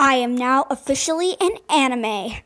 I am now officially an anime.